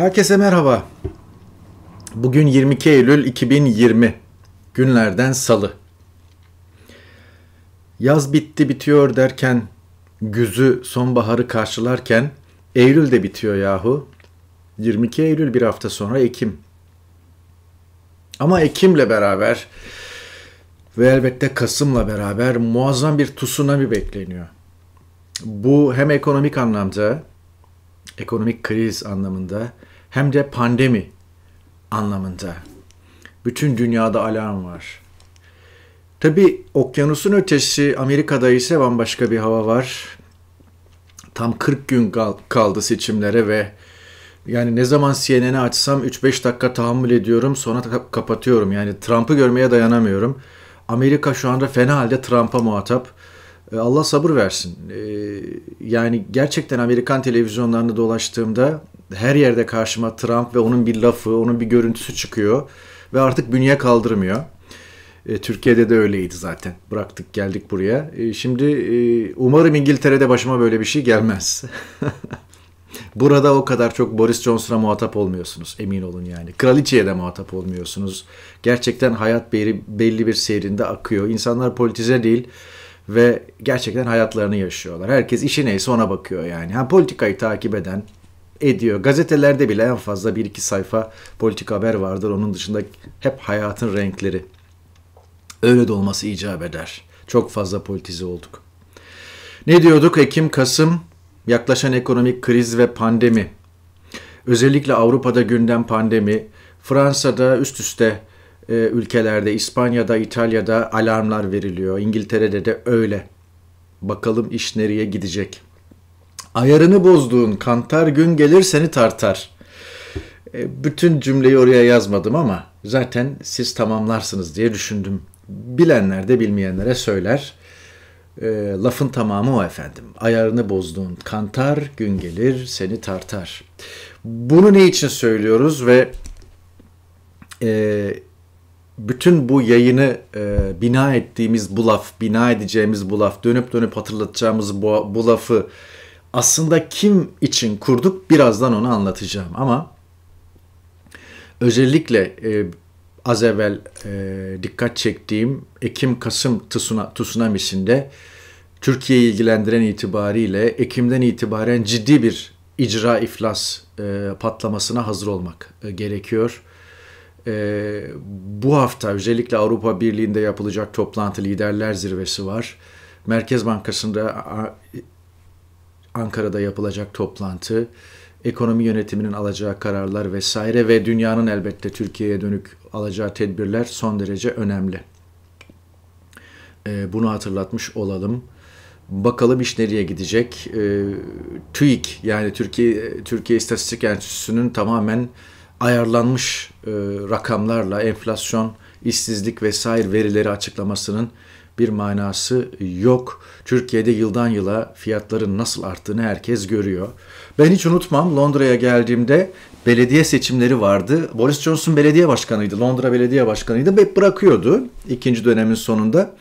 Herkese merhaba. Bugün 22 Eylül 2020. Günlerden salı. Yaz bitti bitiyor derken, güzü sonbaharı karşılarken Eylül de bitiyor yahu. 22 Eylül bir hafta sonra Ekim. Ama Ekim'le beraber ve elbette Kasım'la beraber muazzam bir tsunami bekleniyor. Bu hem ekonomik anlamda, ekonomik kriz anlamında hem de pandemi anlamında. Bütün dünyada alarm var. Tabi okyanusun ötesi Amerika'da ise bambaşka bir hava var. Tam 40 gün kaldı seçimlere ve yani ne zaman CNN'i açsam 3-5 dakika tahammül ediyorum sonra kapatıyorum. Yani Trump'ı görmeye dayanamıyorum. Amerika şu anda fena halde Trump'a muhatap. E, Allah sabır versin. E, yani gerçekten Amerikan televizyonlarını dolaştığımda her yerde karşıma Trump ve onun bir lafı, onun bir görüntüsü çıkıyor ve artık bünye kaldırmıyor. E, Türkiye'de de öyleydi zaten. Bıraktık geldik buraya. E, şimdi e, umarım İngiltere'de başıma böyle bir şey gelmez. Burada o kadar çok Boris Johnson'a muhatap olmuyorsunuz. Emin olun yani. Kraliçeye de muhatap olmuyorsunuz. Gerçekten hayat belli, belli bir seyrinde akıyor. İnsanlar politize değil ve gerçekten hayatlarını yaşıyorlar. Herkes işi neyse ona bakıyor yani. Ha, politikayı takip eden, ediyor. Gazetelerde bile en fazla bir iki sayfa politik haber vardır. Onun dışında hep hayatın renkleri. Öyle de olması icap eder. Çok fazla politize olduk. Ne diyorduk? Ekim, Kasım yaklaşan ekonomik kriz ve pandemi. Özellikle Avrupa'da gündem pandemi, Fransa'da üst üste e, ülkelerde, İspanya'da, İtalya'da alarmlar veriliyor. İngiltere'de de öyle. Bakalım iş nereye gidecek.'' Ayarını bozduğun kantar gün gelir seni tartar. E, bütün cümleyi oraya yazmadım ama zaten siz tamamlarsınız diye düşündüm. Bilenler de bilmeyenlere söyler. E, lafın tamamı o efendim. Ayarını bozduğun kantar gün gelir seni tartar. Bunu ne için söylüyoruz ve e, bütün bu yayını e, bina ettiğimiz bu laf, bina edeceğimiz bu laf, dönüp dönüp hatırlatacağımız bu, bu lafı aslında kim için kurduk birazdan onu anlatacağım ama özellikle e, az evvel e, dikkat çektiğim Ekim-Kasım tsunamisinde tsunamisinde Türkiye'yi ilgilendiren itibariyle Ekim'den itibaren ciddi bir icra iflas e, patlamasına hazır olmak e, gerekiyor. E, bu hafta özellikle Avrupa Birliği'nde yapılacak toplantı liderler zirvesi var. Merkez Bankası'nda Ankara'da yapılacak toplantı, ekonomi yönetiminin alacağı kararlar vesaire ve dünyanın elbette Türkiye'ye dönük alacağı tedbirler son derece önemli. Ee, bunu hatırlatmış olalım. Bakalım iş nereye gidecek. E, TÜİK yani Türkiye Türkiye İstatistik Enstitüsü'nün tamamen ayarlanmış e, rakamlarla enflasyon, işsizlik vesaire verileri açıklamasının bir manası yok. Türkiye'de yıldan yıla fiyatların nasıl arttığını herkes görüyor. Ben hiç unutmam Londra'ya geldiğimde belediye seçimleri vardı. Boris Johnson belediye başkanıydı. Londra belediye başkanıydı ve bırakıyordu ikinci dönemin sonunda.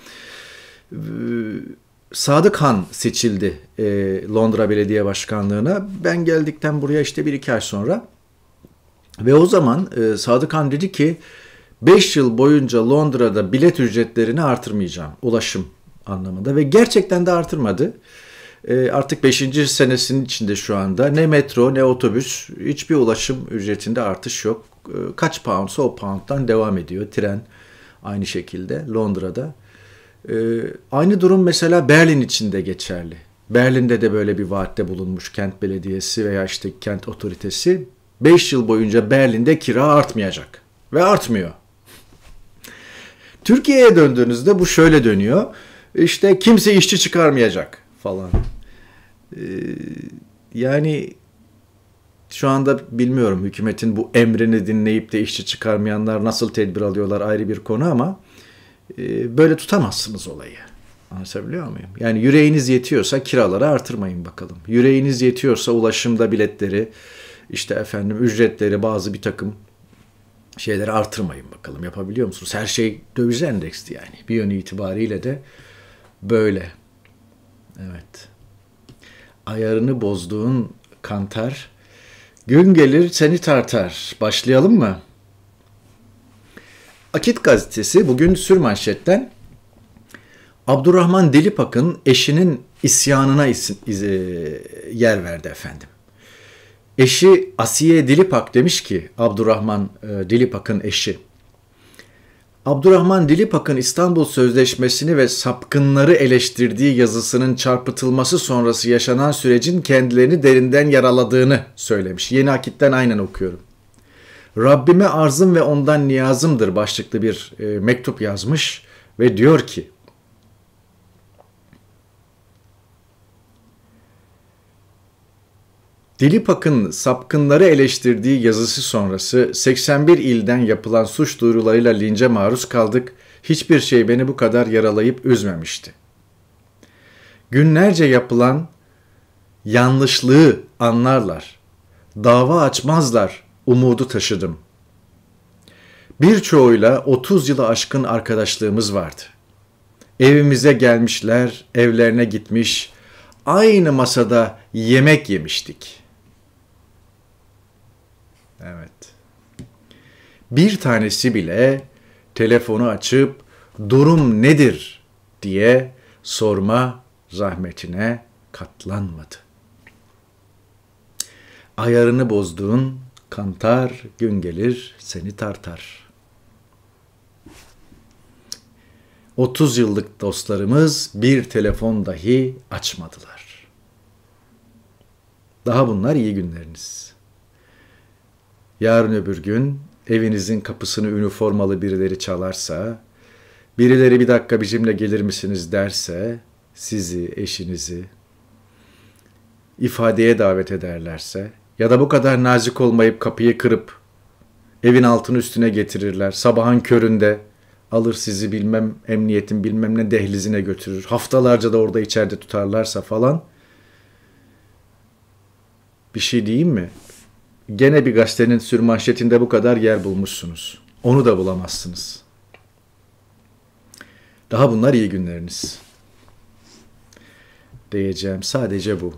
Ee, Sadık Han seçildi e, Londra Belediye Başkanlığı'na. Ben geldikten buraya işte bir iki ay sonra. Ve o zaman e, Sadık Han dedi ki 5 yıl boyunca Londra'da bilet ücretlerini artırmayacağım ulaşım anlamında ve gerçekten de artırmadı. E, artık 5. senesinin içinde şu anda ne metro ne otobüs hiçbir ulaşım ücretinde artış yok. E, kaç poundsa o pound'dan devam ediyor. Tren aynı şekilde Londra'da. E, aynı durum mesela Berlin içinde geçerli. Berlin'de de böyle bir vaatte bulunmuş kent belediyesi veya işte kent otoritesi. 5 yıl boyunca Berlin'de kira artmayacak ve artmıyor. Türkiye'ye döndüğünüzde bu şöyle dönüyor. İşte kimse işçi çıkarmayacak falan. Ee, yani şu anda bilmiyorum hükümetin bu emrini dinleyip de işçi çıkarmayanlar nasıl tedbir alıyorlar ayrı bir konu ama e, böyle tutamazsınız olayı. Anlatabiliyor muyum? Yani yüreğiniz yetiyorsa kiraları artırmayın bakalım. Yüreğiniz yetiyorsa ulaşımda biletleri, işte efendim ücretleri bazı bir takım şeyleri artırmayın bakalım yapabiliyor musunuz? Her şey döviz endeksti yani. Bir yönü itibariyle de böyle. Evet. Ayarını bozduğun kantar. Gün gelir seni tartar. Başlayalım mı? Akit gazetesi bugün sürmanşetten Abdurrahman Delipak'ın eşinin isyanına is- iz- yer verdi efendim. Eşi Asiye Dilipak demiş ki Abdurrahman e, Dilipak'ın eşi. Abdurrahman Dilipak'ın İstanbul Sözleşmesi'ni ve sapkınları eleştirdiği yazısının çarpıtılması sonrası yaşanan sürecin kendilerini derinden yaraladığını söylemiş. Yeni Akit'ten aynen okuyorum. Rabbime arzım ve ondan niyazımdır başlıklı bir e, mektup yazmış ve diyor ki Dilipak'ın sapkınları eleştirdiği yazısı sonrası 81 ilden yapılan suç duyurularıyla lince maruz kaldık. Hiçbir şey beni bu kadar yaralayıp üzmemişti. Günlerce yapılan yanlışlığı anlarlar. Dava açmazlar umudu taşıdım. Birçoğuyla 30 yılı aşkın arkadaşlığımız vardı. Evimize gelmişler, evlerine gitmiş, aynı masada yemek yemiştik.'' Evet. Bir tanesi bile telefonu açıp durum nedir diye sorma zahmetine katlanmadı. Ayarını bozduğun kantar gün gelir seni tartar. 30 yıllık dostlarımız bir telefon dahi açmadılar. Daha bunlar iyi günleriniz. Yarın öbür gün evinizin kapısını üniformalı birileri çalarsa, birileri bir dakika bizimle gelir misiniz derse, sizi, eşinizi ifadeye davet ederlerse ya da bu kadar nazik olmayıp kapıyı kırıp evin altını üstüne getirirler. Sabahın köründe alır sizi bilmem emniyetin bilmem ne dehlizine götürür. Haftalarca da orada içeride tutarlarsa falan. Bir şey diyeyim mi? gene bir gazetenin sürmanşetinde bu kadar yer bulmuşsunuz. Onu da bulamazsınız. Daha bunlar iyi günleriniz. Diyeceğim sadece bu.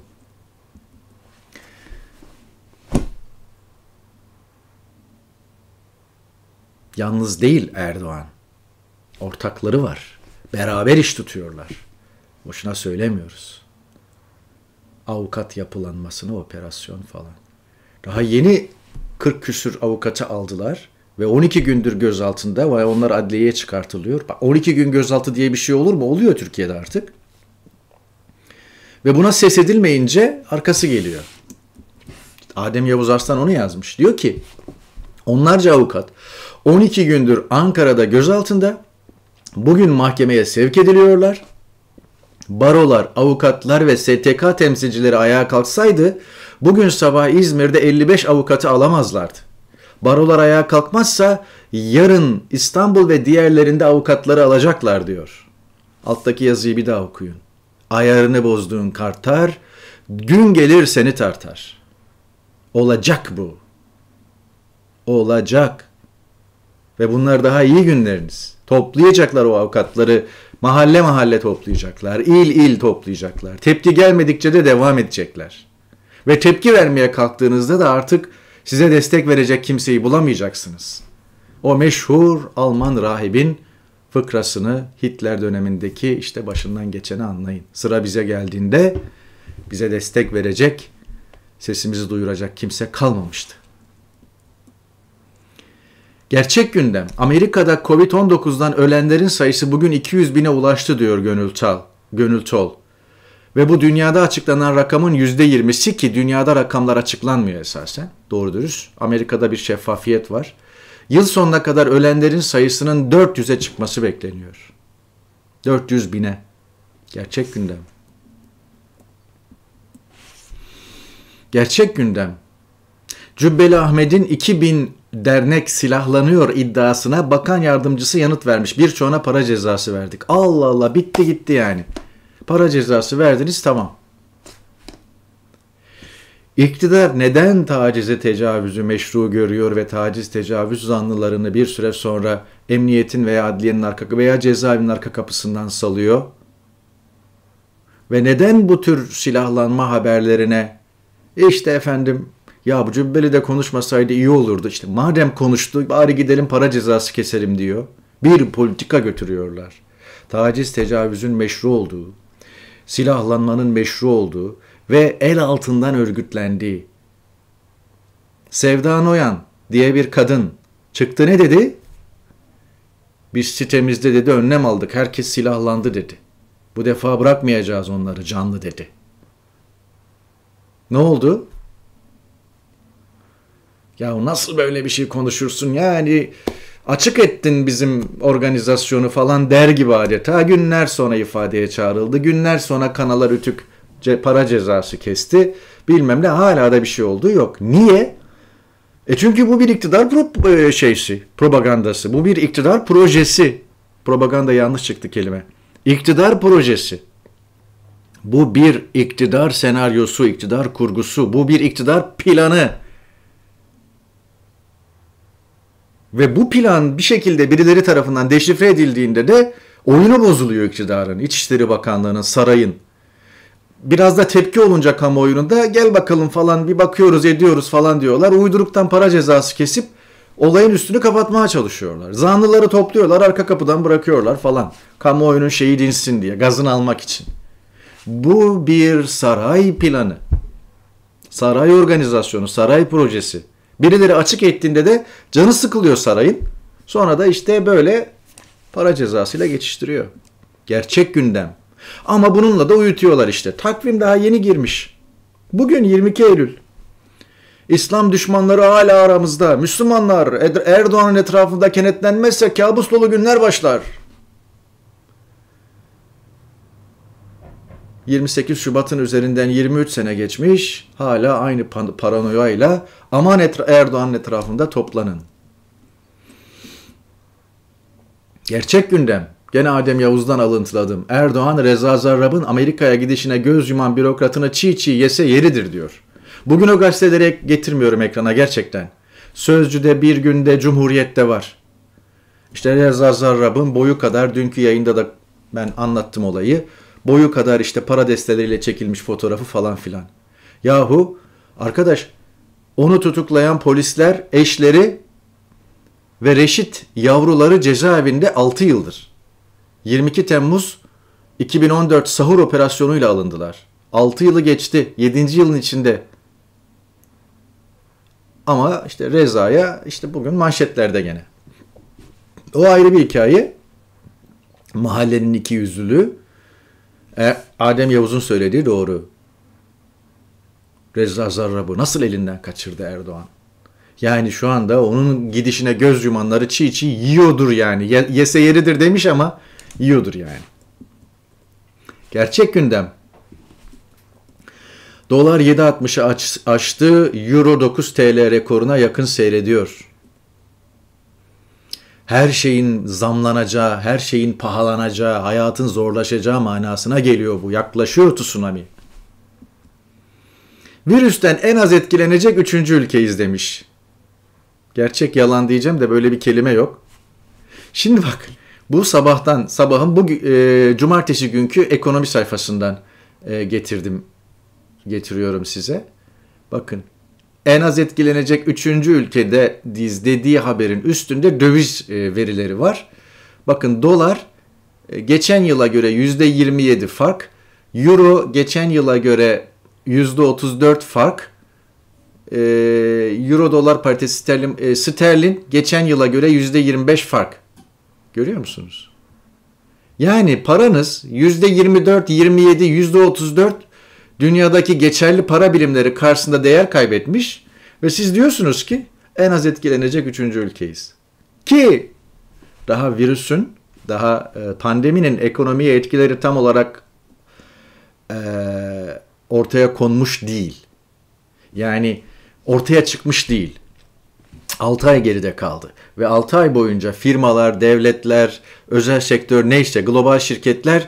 Yalnız değil Erdoğan. Ortakları var. Beraber iş tutuyorlar. Boşuna söylemiyoruz. Avukat yapılanmasını, operasyon falan. Daha yeni 40 küsür avukatı aldılar ve 12 gündür gözaltında ve onlar adliyeye çıkartılıyor. 12 gün gözaltı diye bir şey olur mu? Oluyor Türkiye'de artık. Ve buna ses edilmeyince arkası geliyor. Adem Yavuz Arslan onu yazmış. Diyor ki onlarca avukat 12 gündür Ankara'da gözaltında bugün mahkemeye sevk ediliyorlar. Barolar, avukatlar ve STK temsilcileri ayağa kalksaydı Bugün sabah İzmir'de 55 avukatı alamazlardı. Barolar ayağa kalkmazsa yarın İstanbul ve diğerlerinde avukatları alacaklar diyor. Alttaki yazıyı bir daha okuyun. Ayarını bozduğun kartar, gün gelir seni tartar. Olacak bu. Olacak. Ve bunlar daha iyi günleriniz. Toplayacaklar o avukatları. Mahalle mahalle toplayacaklar. il il toplayacaklar. Tepki gelmedikçe de devam edecekler.'' Ve tepki vermeye kalktığınızda da artık size destek verecek kimseyi bulamayacaksınız. O meşhur Alman rahibin fıkrasını Hitler dönemindeki işte başından geçeni anlayın. Sıra bize geldiğinde bize destek verecek, sesimizi duyuracak kimse kalmamıştı. Gerçek gündem. Amerika'da Covid-19'dan ölenlerin sayısı bugün 200 bine ulaştı diyor Gönül, Tal, Gönül Tol. Ve bu dünyada açıklanan rakamın %20'si ki dünyada rakamlar açıklanmıyor esasen. Doğru dürüst. Amerika'da bir şeffafiyet var. Yıl sonuna kadar ölenlerin sayısının 400'e çıkması bekleniyor. 400 bine. Gerçek gündem. Gerçek gündem. Cübbeli Ahmet'in 2000 dernek silahlanıyor iddiasına bakan yardımcısı yanıt vermiş. Birçoğuna para cezası verdik. Allah Allah bitti gitti yani. Para cezası verdiniz tamam. İktidar neden tacize tecavüzü meşru görüyor ve taciz tecavüz zanlılarını bir süre sonra emniyetin veya adliyenin arka veya cezaevinin arka kapısından salıyor? Ve neden bu tür silahlanma haberlerine işte efendim ya bu cübbeli de konuşmasaydı iyi olurdu işte madem konuştu bari gidelim para cezası keselim diyor. Bir politika götürüyorlar. Taciz tecavüzün meşru olduğu, silahlanmanın meşru olduğu ve el altından örgütlendiği. Sevda Noyan diye bir kadın çıktı ne dedi? Biz sitemizde dedi önlem aldık herkes silahlandı dedi. Bu defa bırakmayacağız onları canlı dedi. Ne oldu? Ya nasıl böyle bir şey konuşursun yani açık ettin bizim organizasyonu falan der gibi adeta günler sonra ifadeye çağrıldı. Günler sonra kanalar rütük para cezası kesti. Bilmem ne hala da bir şey oldu yok. Niye? E çünkü bu bir iktidar pro, e, şeysi, propagandası. Bu bir iktidar projesi. Propaganda yanlış çıktı kelime. İktidar projesi. Bu bir iktidar senaryosu, iktidar kurgusu. Bu bir iktidar planı. Ve bu plan bir şekilde birileri tarafından deşifre edildiğinde de oyunu bozuluyor iktidarın, İçişleri Bakanlığı'nın, sarayın. Biraz da tepki olunca kamuoyunda gel bakalım falan bir bakıyoruz ediyoruz falan diyorlar. Uyduruktan para cezası kesip olayın üstünü kapatmaya çalışıyorlar. Zanlıları topluyorlar arka kapıdan bırakıyorlar falan. Kamuoyunun şeyi dinsin diye gazını almak için. Bu bir saray planı. Saray organizasyonu, saray projesi. Birileri açık ettiğinde de canı sıkılıyor sarayın. Sonra da işte böyle para cezasıyla geçiştiriyor. Gerçek gündem. Ama bununla da uyutuyorlar işte. Takvim daha yeni girmiş. Bugün 22 Eylül. İslam düşmanları hala aramızda. Müslümanlar Erdoğan'ın etrafında kenetlenmezse kabus dolu günler başlar.'' 28 Şubat'ın üzerinden 23 sene geçmiş. Hala aynı paranoyayla aman etra Erdoğan'ın etrafında toplanın. Gerçek gündem. Gene Adem Yavuz'dan alıntıladım. Erdoğan Reza Zarrab'ın Amerika'ya gidişine göz yuman bürokratına çiğ çiğ yese yeridir diyor. Bugün o gazeteleri getirmiyorum ekrana gerçekten. Sözcü'de bir günde Cumhuriyet'te var. İşte Reza Zarrab'ın boyu kadar dünkü yayında da ben anlattım olayı. Boyu kadar işte para desteleriyle çekilmiş fotoğrafı falan filan. Yahu arkadaş onu tutuklayan polisler eşleri ve Reşit yavruları cezaevinde 6 yıldır. 22 Temmuz 2014 sahur operasyonuyla alındılar. 6 yılı geçti. 7. yılın içinde. Ama işte Reza'ya işte bugün manşetlerde gene. O ayrı bir hikaye. Mahallenin iki yüzlülüğü. E, Adem Yavuz'un söylediği doğru. Reza Zarrab'ı nasıl elinden kaçırdı Erdoğan? Yani şu anda onun gidişine göz yumanları çiğ çiğ yiyordur yani. Ye, yese yeridir demiş ama yiyordur yani. Gerçek gündem. Dolar 7.60'ı aç, aştı, Euro 9 TL rekoruna yakın seyrediyor her şeyin zamlanacağı, her şeyin pahalanacağı, hayatın zorlaşacağı manasına geliyor bu. Yaklaşıyor tsunami. Virüsten en az etkilenecek üçüncü ülkeyiz demiş. Gerçek yalan diyeceğim de böyle bir kelime yok. Şimdi bak bu sabahtan sabahın bu e, cumartesi günkü ekonomi sayfasından e, getirdim getiriyorum size. Bakın en az etkilenecek üçüncü ülkede dizlediği haberin üstünde döviz e, verileri var. Bakın dolar e, geçen yıla göre yüzde 27 fark, euro geçen yıla göre yüzde 34 fark, e, euro dolar paritesi sterlin, e, sterlin geçen yıla göre yüzde 25 fark. Görüyor musunuz? Yani paranız yüzde 24, 27, yüzde 34 dünyadaki geçerli para birimleri karşısında değer kaybetmiş ve siz diyorsunuz ki en az etkilenecek üçüncü ülkeyiz. Ki daha virüsün, daha e, pandeminin ekonomiye etkileri tam olarak e, ortaya konmuş değil. Yani ortaya çıkmış değil. 6 ay geride kaldı ve 6 ay boyunca firmalar, devletler, özel sektör neyse global şirketler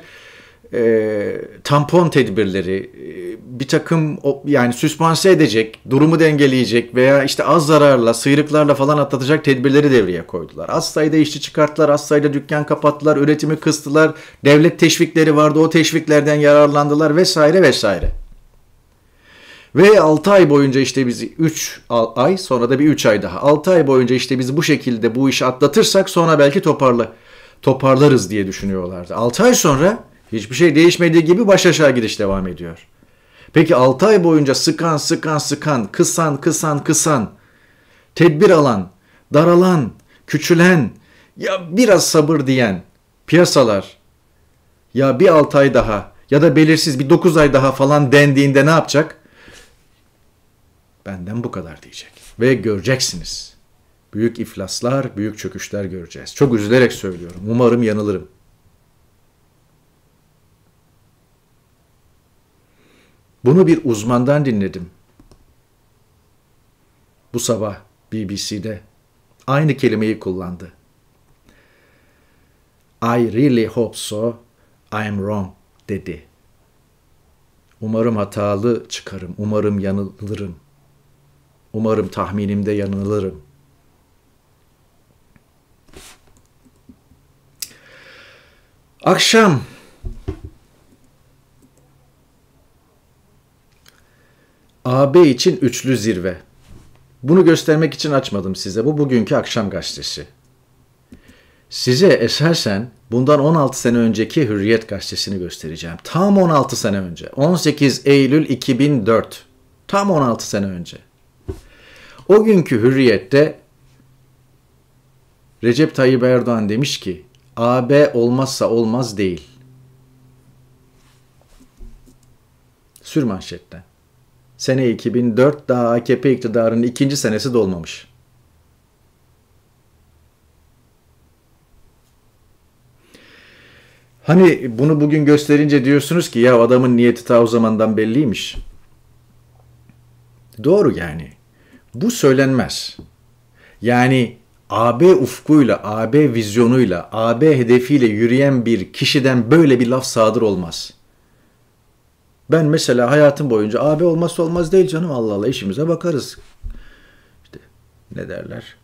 e, tampon tedbirleri, e, bir takım o, yani süspanse edecek, durumu dengeleyecek veya işte az zararla, sıyrıklarla falan atlatacak tedbirleri devreye koydular. Az sayıda işçi çıkarttılar, az sayıda dükkan kapattılar, üretimi kıstılar, devlet teşvikleri vardı, o teşviklerden yararlandılar vesaire vesaire. Ve 6 ay boyunca işte bizi 3 ay sonra da bir 3 ay daha. 6 ay boyunca işte biz bu şekilde bu işi atlatırsak sonra belki toparla toparlarız diye düşünüyorlardı. 6 ay sonra Hiçbir şey değişmediği gibi baş aşağı gidiş devam ediyor. Peki 6 ay boyunca sıkan sıkan sıkan, kısan kısan kısan, tedbir alan, daralan, küçülen, ya biraz sabır diyen piyasalar ya bir 6 ay daha ya da belirsiz bir 9 ay daha falan dendiğinde ne yapacak? Benden bu kadar diyecek. Ve göreceksiniz. Büyük iflaslar, büyük çöküşler göreceğiz. Çok üzülerek söylüyorum. Umarım yanılırım. Bunu bir uzmandan dinledim. Bu sabah BBC'de aynı kelimeyi kullandı. I really hope so, I am wrong dedi. Umarım hatalı çıkarım, umarım yanılırım. Umarım tahminimde yanılırım. Akşam AB için üçlü zirve. Bunu göstermek için açmadım size. Bu bugünkü akşam gazetesi. Size esasen bundan 16 sene önceki Hürriyet gazetesini göstereceğim. Tam 16 sene önce. 18 Eylül 2004. Tam 16 sene önce. O günkü Hürriyet'te Recep Tayyip Erdoğan demiş ki AB olmazsa olmaz değil. Sür manşetten. Sene 2004 daha AKP iktidarının ikinci senesi dolmamış. Hani bunu bugün gösterince diyorsunuz ki ya adamın niyeti ta o zamandan belliymiş. Doğru yani. Bu söylenmez. Yani AB ufkuyla, AB vizyonuyla, AB hedefiyle yürüyen bir kişiden böyle bir laf sadır olmaz.'' Ben mesela hayatım boyunca abi olmazsa olmaz değil canım Allah Allah işimize bakarız. İşte ne derler?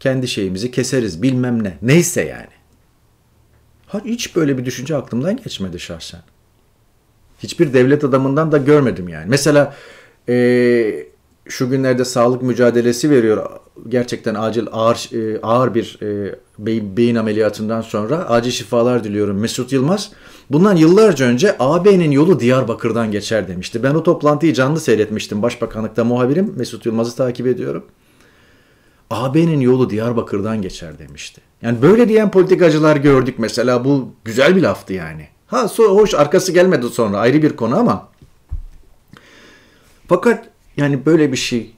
Kendi şeyimizi keseriz bilmem ne. Neyse yani. Hayır, hiç böyle bir düşünce aklımdan geçmedi şahsen. Hiçbir devlet adamından da görmedim yani. Mesela ee, şu günlerde sağlık mücadelesi veriyor. Gerçekten acil ağır e, ağır bir e, beyin, beyin ameliyatından sonra acil şifalar diliyorum Mesut Yılmaz. Bundan yıllarca önce AB'nin yolu Diyarbakır'dan geçer demişti. Ben o toplantıyı canlı seyretmiştim. Başbakanlıkta muhabirim Mesut Yılmaz'ı takip ediyorum. AB'nin yolu Diyarbakır'dan geçer demişti. Yani böyle diyen politikacılar gördük mesela. Bu güzel bir laftı yani. Ha hoş arkası gelmedi sonra ayrı bir konu ama. Fakat yani böyle bir şey.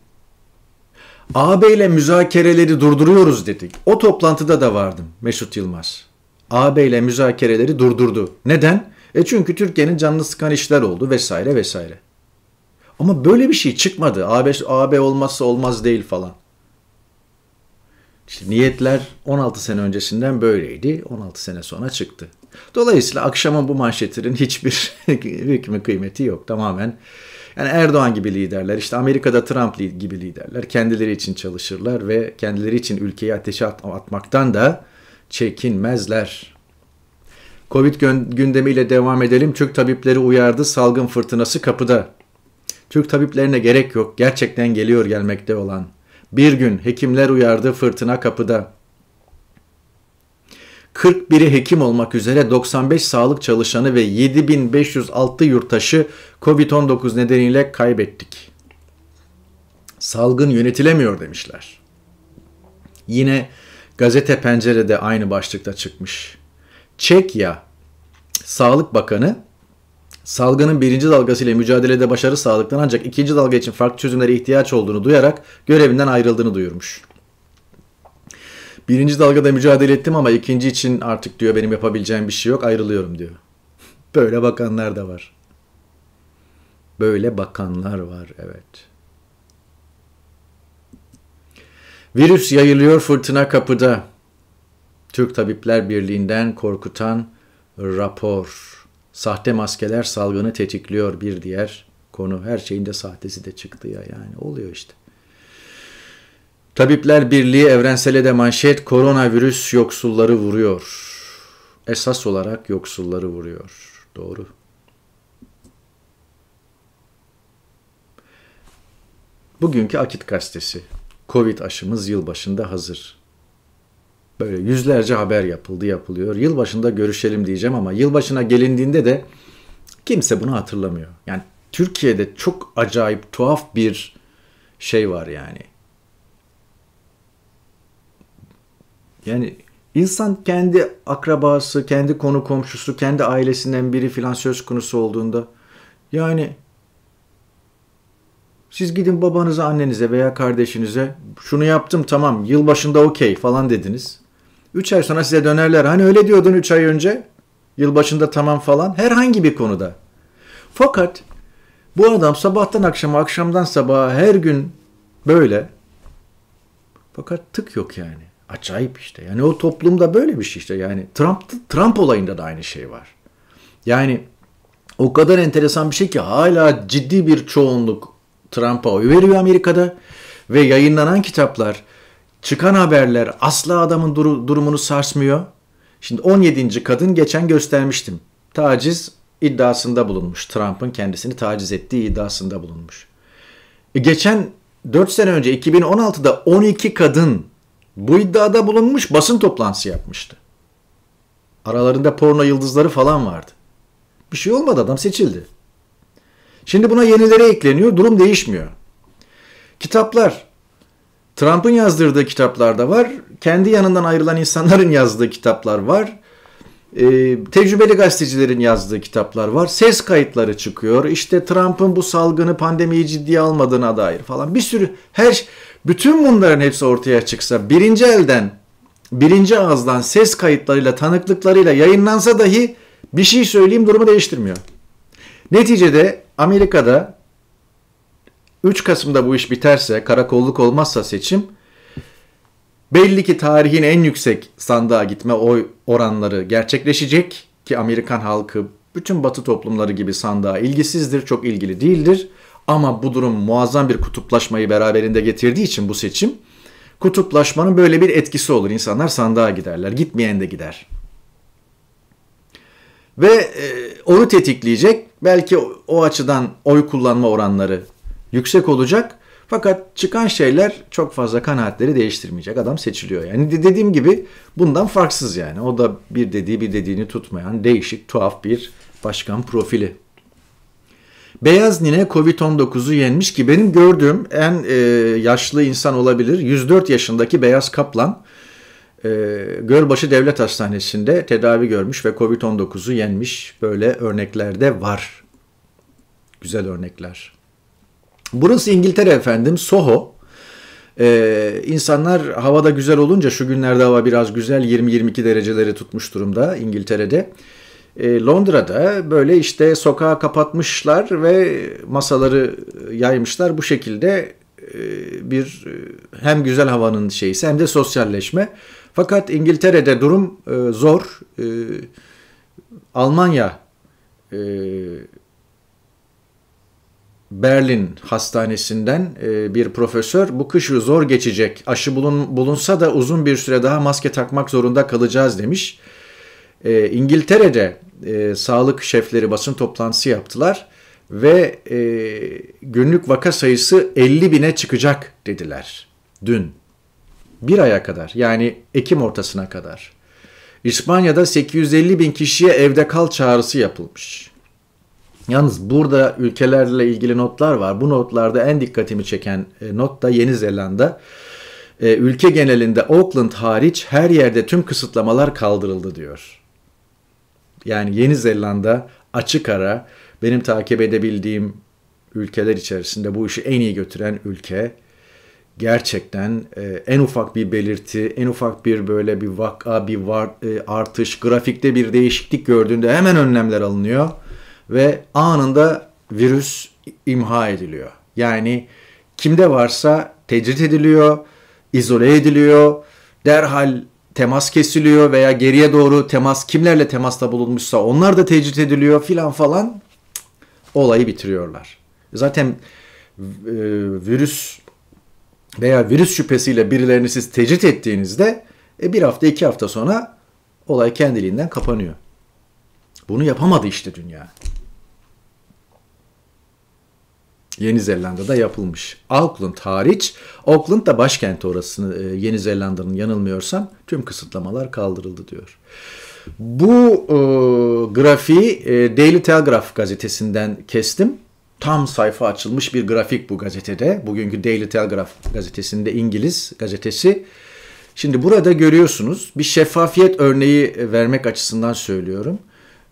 AB ile müzakereleri durduruyoruz dedik. O toplantıda da vardım Mesut Yılmaz. AB ile müzakereleri durdurdu. Neden? E çünkü Türkiye'nin canını sıkan işler oldu vesaire vesaire. Ama böyle bir şey çıkmadı. AB, AB olmazsa olmaz değil falan. İşte niyetler 16 sene öncesinden böyleydi. 16 sene sonra çıktı. Dolayısıyla akşamın bu manşetinin hiçbir hükmü kıymeti yok. Tamamen yani Erdoğan gibi liderler, işte Amerika'da Trump gibi liderler kendileri için çalışırlar ve kendileri için ülkeyi ateşe atmaktan da çekinmezler. Covid gündemiyle devam edelim. Türk tabipleri uyardı. Salgın fırtınası kapıda. Türk tabiplerine gerek yok. Gerçekten geliyor gelmekte olan. Bir gün hekimler uyardı fırtına kapıda. 41'i hekim olmak üzere 95 sağlık çalışanı ve 7506 yurttaşı COVID-19 nedeniyle kaybettik. Salgın yönetilemiyor demişler. Yine gazete pencerede aynı başlıkta çıkmış. Çekya Sağlık Bakanı salgının birinci dalgası ile mücadelede başarı sağladıktan ancak ikinci dalga için farklı çözümlere ihtiyaç olduğunu duyarak görevinden ayrıldığını duyurmuş. Birinci dalgada mücadele ettim ama ikinci için artık diyor benim yapabileceğim bir şey yok ayrılıyorum diyor. Böyle bakanlar da var. Böyle bakanlar var evet. Virüs yayılıyor fırtına kapıda. Türk Tabipler Birliği'nden korkutan rapor. Sahte maskeler salgını tetikliyor bir diğer konu. Her şeyin de sahtesi de çıktı ya yani oluyor işte. Tabipler Birliği evrensele de manşet koronavirüs yoksulları vuruyor. Esas olarak yoksulları vuruyor. Doğru. Bugünkü Akit Gazetesi. Covid aşımız yılbaşında hazır. Böyle yüzlerce haber yapıldı yapılıyor. Yılbaşında görüşelim diyeceğim ama yılbaşına gelindiğinde de kimse bunu hatırlamıyor. Yani Türkiye'de çok acayip tuhaf bir şey var yani. Yani insan kendi akrabası, kendi konu komşusu, kendi ailesinden biri filan söz konusu olduğunda yani siz gidin babanıza, annenize veya kardeşinize şunu yaptım tamam yılbaşında okey falan dediniz. 3 ay sonra size dönerler. Hani öyle diyordun 3 ay önce. Yılbaşında tamam falan. Herhangi bir konuda. Fakat bu adam sabahtan akşama, akşamdan sabaha her gün böyle. Fakat tık yok yani. Acayip işte. Yani o toplumda böyle bir şey işte. Yani Trump Trump olayında da aynı şey var. Yani o kadar enteresan bir şey ki hala ciddi bir çoğunluk Trump'a oy veriyor Amerika'da ve yayınlanan kitaplar, çıkan haberler asla adamın duru, durumunu sarsmıyor. Şimdi 17. kadın geçen göstermiştim. Taciz iddiasında bulunmuş. Trump'ın kendisini taciz ettiği iddiasında bulunmuş. E, geçen 4 sene önce 2016'da 12 kadın bu iddiada bulunmuş basın toplantısı yapmıştı. Aralarında porno yıldızları falan vardı. Bir şey olmadı adam seçildi. Şimdi buna yenileri ekleniyor durum değişmiyor. Kitaplar. Trump'ın yazdırdığı kitaplar da var. Kendi yanından ayrılan insanların yazdığı kitaplar var e, tecrübeli gazetecilerin yazdığı kitaplar var. Ses kayıtları çıkıyor. İşte Trump'ın bu salgını pandemiyi ciddiye almadığına dair falan bir sürü her bütün bunların hepsi ortaya çıksa birinci elden birinci ağızdan ses kayıtlarıyla tanıklıklarıyla yayınlansa dahi bir şey söyleyeyim durumu değiştirmiyor. Neticede Amerika'da 3 Kasım'da bu iş biterse karakolluk olmazsa seçim Belli ki tarihin en yüksek sandığa gitme oy oranları gerçekleşecek ki Amerikan halkı bütün batı toplumları gibi sandığa ilgisizdir, çok ilgili değildir. Ama bu durum muazzam bir kutuplaşmayı beraberinde getirdiği için bu seçim kutuplaşmanın böyle bir etkisi olur. İnsanlar sandığa giderler, gitmeyen de gider. Ve e, onu tetikleyecek belki o açıdan oy kullanma oranları yüksek olacak fakat çıkan şeyler çok fazla kanaatleri değiştirmeyecek. Adam seçiliyor yani. dediğim gibi bundan farksız yani. O da bir dediği bir dediğini tutmayan değişik tuhaf bir başkan profili. Beyaz Nine Covid-19'u yenmiş ki benim gördüğüm en e, yaşlı insan olabilir. 104 yaşındaki Beyaz Kaplan e, Gölbaşı Devlet Hastanesi'nde tedavi görmüş ve Covid-19'u yenmiş. Böyle örnekler de var. Güzel örnekler. Burası İngiltere efendim. Soho. Ee, insanlar havada güzel olunca şu günlerde hava biraz güzel 20-22 dereceleri tutmuş durumda İngiltere'de. Ee, Londra'da böyle işte sokağa kapatmışlar ve masaları e, yaymışlar. Bu şekilde e, bir e, hem güzel havanın şeyisi hem de sosyalleşme. Fakat İngiltere'de durum zor. Almanya Berlin Hastanesi'nden e, bir profesör bu kışı zor geçecek aşı bulun, bulunsa da uzun bir süre daha maske takmak zorunda kalacağız demiş. E, İngiltere'de e, sağlık şefleri basın toplantısı yaptılar ve günlük vaka sayısı 50 bine çıkacak dediler dün. Bir aya kadar yani Ekim ortasına kadar. İspanya'da 850 bin kişiye evde kal çağrısı yapılmış. Yalnız burada ülkelerle ilgili notlar var. Bu notlarda en dikkatimi çeken e, not da Yeni Zelanda. E, ülke genelinde Auckland hariç her yerde tüm kısıtlamalar kaldırıldı diyor. Yani Yeni Zelanda açık ara benim takip edebildiğim ülkeler içerisinde bu işi en iyi götüren ülke gerçekten e, en ufak bir belirti, en ufak bir böyle bir vaka, bir artış, grafikte bir değişiklik gördüğünde hemen önlemler alınıyor ve anında virüs imha ediliyor. Yani kimde varsa tecrit ediliyor, izole ediliyor, derhal temas kesiliyor veya geriye doğru temas kimlerle temasta bulunmuşsa onlar da tecrit ediliyor filan falan olayı bitiriyorlar. Zaten e, virüs veya virüs şüphesiyle birilerini siz tecrit ettiğinizde e, bir hafta iki hafta sonra olay kendiliğinden kapanıyor. Bunu yapamadı işte dünya. Yeni Zelanda'da yapılmış. Auckland hariç, Auckland da başkenti orası e, Yeni Zelanda'nın yanılmıyorsam tüm kısıtlamalar kaldırıldı diyor. Bu e, grafiği e, Daily Telegraph gazetesinden kestim. Tam sayfa açılmış bir grafik bu gazetede. Bugünkü Daily Telegraph gazetesinde İngiliz gazetesi. Şimdi burada görüyorsunuz bir şeffafiyet örneği vermek açısından söylüyorum.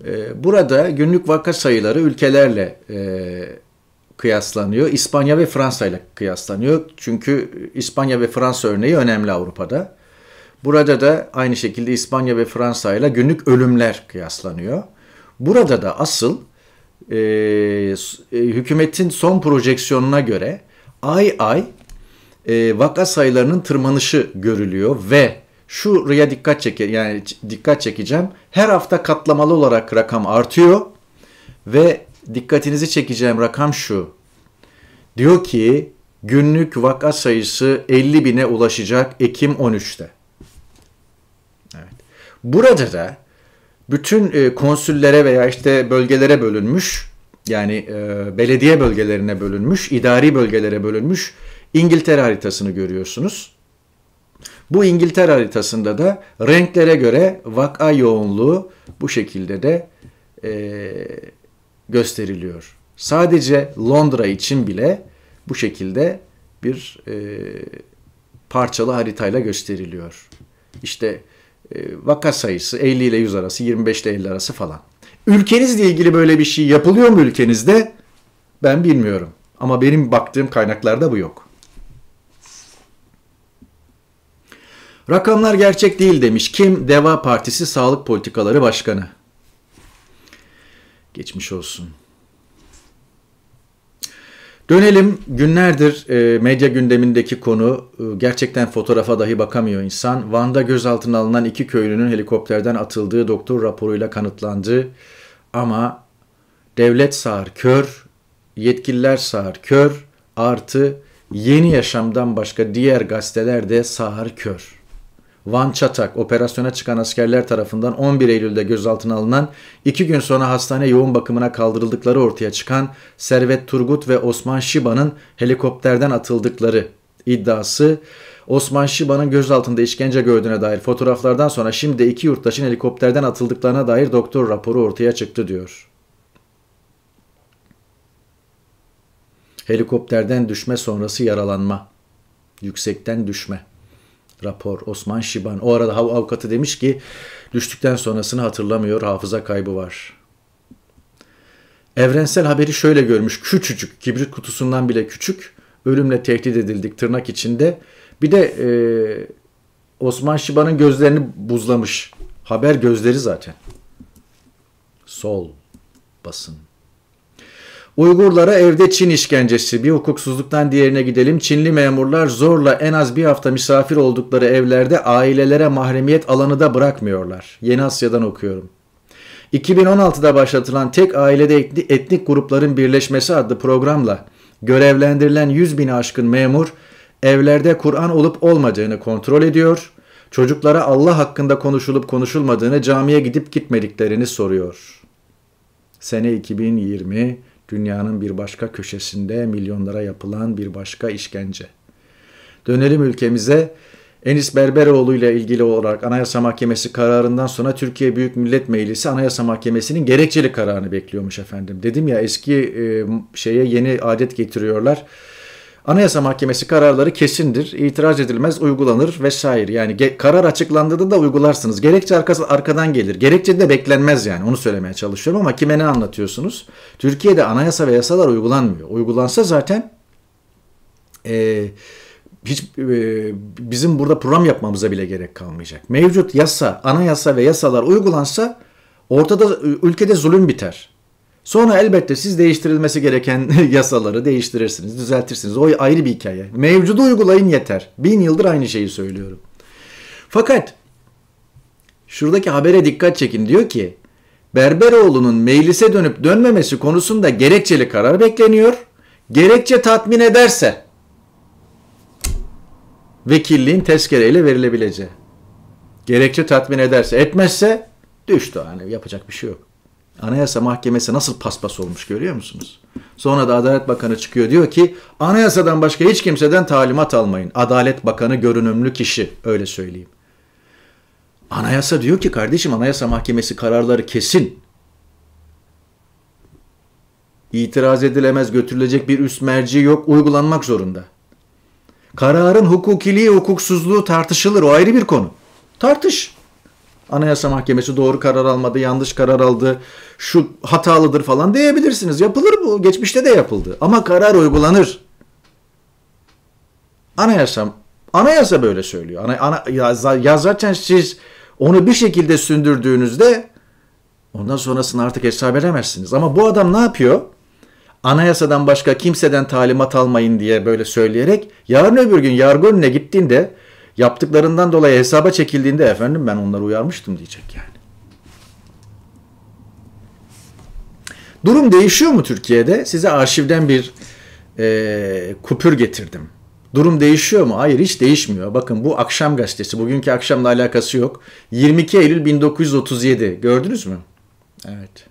E, burada günlük vaka sayıları ülkelerle e, kıyaslanıyor. İspanya ve Fransa ile kıyaslanıyor. Çünkü İspanya ve Fransa örneği önemli Avrupa'da. Burada da aynı şekilde İspanya ve Fransa ile günlük ölümler kıyaslanıyor. Burada da asıl e, e hükümetin son projeksiyonuna göre ay ay e, vaka sayılarının tırmanışı görülüyor ve şuraya dikkat çeke yani dikkat çekeceğim. Her hafta katlamalı olarak rakam artıyor ve dikkatinizi çekeceğim rakam şu. Diyor ki günlük vaka sayısı 50 bine ulaşacak Ekim 13'te. Evet. Burada da bütün e, konsüllere veya işte bölgelere bölünmüş yani e, belediye bölgelerine bölünmüş, idari bölgelere bölünmüş İngiltere haritasını görüyorsunuz. Bu İngiltere haritasında da renklere göre vaka yoğunluğu bu şekilde de e, gösteriliyor. Sadece Londra için bile bu şekilde bir e, parçalı haritayla gösteriliyor. İşte e, vaka sayısı 50 ile 100 arası, 25 ile 50 arası falan. Ülkenizle ilgili böyle bir şey yapılıyor mu ülkenizde? Ben bilmiyorum. Ama benim baktığım kaynaklarda bu yok. Rakamlar gerçek değil demiş. Kim? Deva Partisi Sağlık Politikaları Başkanı. Geçmiş olsun. Dönelim günlerdir e, medya gündemindeki konu e, gerçekten fotoğrafa dahi bakamıyor insan. Van'da gözaltına alınan iki köylünün helikopterden atıldığı doktor raporuyla kanıtlandı. Ama devlet sağır kör, yetkililer sağır kör artı yeni yaşamdan başka diğer gazeteler de sağır kör. Van Çatak operasyona çıkan askerler tarafından 11 Eylül'de gözaltına alınan, iki gün sonra hastane yoğun bakımına kaldırıldıkları ortaya çıkan Servet Turgut ve Osman Şiba'nın helikopterden atıldıkları iddiası, Osman Şiba'nın gözaltında işkence gördüğüne dair fotoğraflardan sonra şimdi iki yurttaşın helikopterden atıldıklarına dair doktor raporu ortaya çıktı diyor. Helikopterden düşme sonrası yaralanma. Yüksekten düşme rapor Osman Şiban. O arada av avukatı demiş ki düştükten sonrasını hatırlamıyor hafıza kaybı var. Evrensel haberi şöyle görmüş küçücük kibrit kutusundan bile küçük ölümle tehdit edildik tırnak içinde. Bir de e, Osman Şiban'ın gözlerini buzlamış. Haber gözleri zaten. Sol basın. Uygurlara evde Çin işkencesi. Bir hukuksuzluktan diğerine gidelim. Çinli memurlar zorla en az bir hafta misafir oldukları evlerde ailelere mahremiyet alanı da bırakmıyorlar. Yeni Asya'dan okuyorum. 2016'da başlatılan tek ailede etnik grupların birleşmesi adlı programla görevlendirilen 100 bini aşkın memur evlerde Kur'an olup olmadığını kontrol ediyor, çocuklara Allah hakkında konuşulup konuşulmadığını camiye gidip gitmediklerini soruyor. Sene 2020 Dünyanın bir başka köşesinde milyonlara yapılan bir başka işkence. Dönelim ülkemize. Enis Berberoğlu ile ilgili olarak Anayasa Mahkemesi kararından sonra Türkiye Büyük Millet Meclisi Anayasa Mahkemesi'nin gerekçeli kararını bekliyormuş efendim. Dedim ya eski e, şeye yeni adet getiriyorlar. Anayasa Mahkemesi kararları kesindir, itiraz edilmez, uygulanır vesaire. Yani karar açıklandığında da uygularsınız. Gerekçe arkası arkadan gelir. Gerekçe de beklenmez yani. Onu söylemeye çalışıyorum ama kime ne anlatıyorsunuz? Türkiye'de anayasa ve yasalar uygulanmıyor. Uygulansa zaten e, hiç e, bizim burada program yapmamıza bile gerek kalmayacak. Mevcut yasa, anayasa ve yasalar uygulansa ortada ülkede zulüm biter. Sonra elbette siz değiştirilmesi gereken yasaları değiştirirsiniz, düzeltirsiniz. O ayrı bir hikaye. Mevcudu uygulayın yeter. Bin yıldır aynı şeyi söylüyorum. Fakat şuradaki habere dikkat çekin. Diyor ki Berberoğlu'nun meclise dönüp dönmemesi konusunda gerekçeli karar bekleniyor. Gerekçe tatmin ederse vekilliğin tezkereyle verilebileceği. Gerekçe tatmin ederse etmezse düştü hani yapacak bir şey yok. Anayasa Mahkemesi nasıl paspas olmuş görüyor musunuz? Sonra da Adalet Bakanı çıkıyor diyor ki anayasadan başka hiç kimseden talimat almayın. Adalet Bakanı görünümlü kişi öyle söyleyeyim. Anayasa diyor ki kardeşim Anayasa Mahkemesi kararları kesin. İtiraz edilemez götürülecek bir üst merci yok uygulanmak zorunda. Kararın hukukiliği hukuksuzluğu tartışılır o ayrı bir konu. Tartış. Anayasa Mahkemesi doğru karar almadı, yanlış karar aldı, şu hatalıdır falan diyebilirsiniz. Yapılır bu. Geçmişte de yapıldı. Ama karar uygulanır. Anayasa anayasa böyle söylüyor. Ana, ana, ya, ya zaten siz onu bir şekilde sündürdüğünüzde ondan sonrasını artık hesap edemezsiniz. Ama bu adam ne yapıyor? Anayasadan başka kimseden talimat almayın diye böyle söyleyerek yarın öbür gün yargı önüne gittiğinde yaptıklarından dolayı hesaba çekildiğinde efendim ben onları uyarmıştım diyecek yani. Durum değişiyor mu Türkiye'de? Size arşivden bir e, kupür getirdim. Durum değişiyor mu? Hayır hiç değişmiyor. Bakın bu akşam gazetesi. Bugünkü akşamla alakası yok. 22 Eylül 1937. Gördünüz mü? Evet.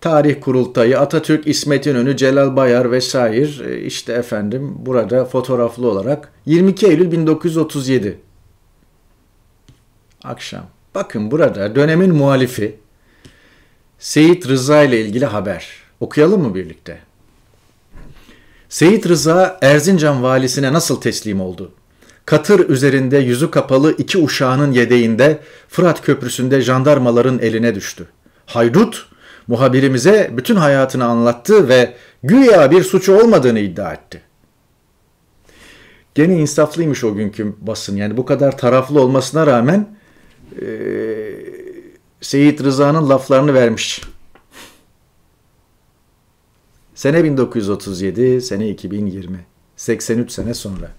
Tarih Kurultayı, Atatürk, İsmet İnönü, Celal Bayar vesaire e, işte efendim burada fotoğraflı olarak 22 Eylül 1937 akşam. Bakın burada dönemin muhalifi Seyit Rıza ile ilgili haber. Okuyalım mı birlikte? Seyit Rıza Erzincan valisine nasıl teslim oldu? Katır üzerinde yüzü kapalı iki uşağının yedeğinde Fırat Köprüsü'nde jandarmaların eline düştü. Haydut muhabirimize bütün hayatını anlattı ve güya bir suçu olmadığını iddia etti. Gene insaflıymış o günkü basın. Yani bu kadar taraflı olmasına rağmen e, Seyit Rıza'nın laflarını vermiş. Sene 1937, sene 2020. 83 sene sonra.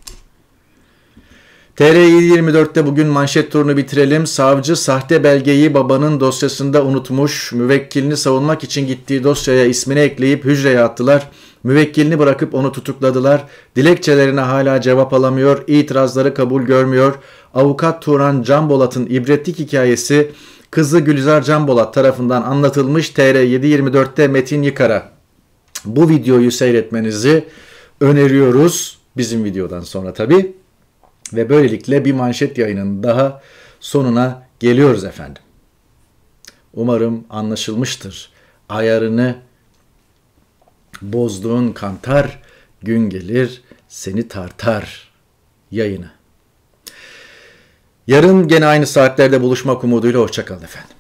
TR724'te bugün manşet turunu bitirelim. Savcı sahte belgeyi babanın dosyasında unutmuş. Müvekkilini savunmak için gittiği dosyaya ismini ekleyip hücreye attılar. Müvekkilini bırakıp onu tutukladılar. Dilekçelerine hala cevap alamıyor. İtirazları kabul görmüyor. Avukat Turan Canbolat'ın ibretlik hikayesi kızı Gülizar Canbolat tarafından anlatılmış TR724'te Metin Yıkar'a. Bu videoyu seyretmenizi öneriyoruz. Bizim videodan sonra tabii. Ve böylelikle bir manşet yayının daha sonuna geliyoruz efendim. Umarım anlaşılmıştır. Ayarını bozduğun kantar gün gelir seni tartar yayını. Yarın gene aynı saatlerde buluşmak umuduyla hoşçakalın efendim.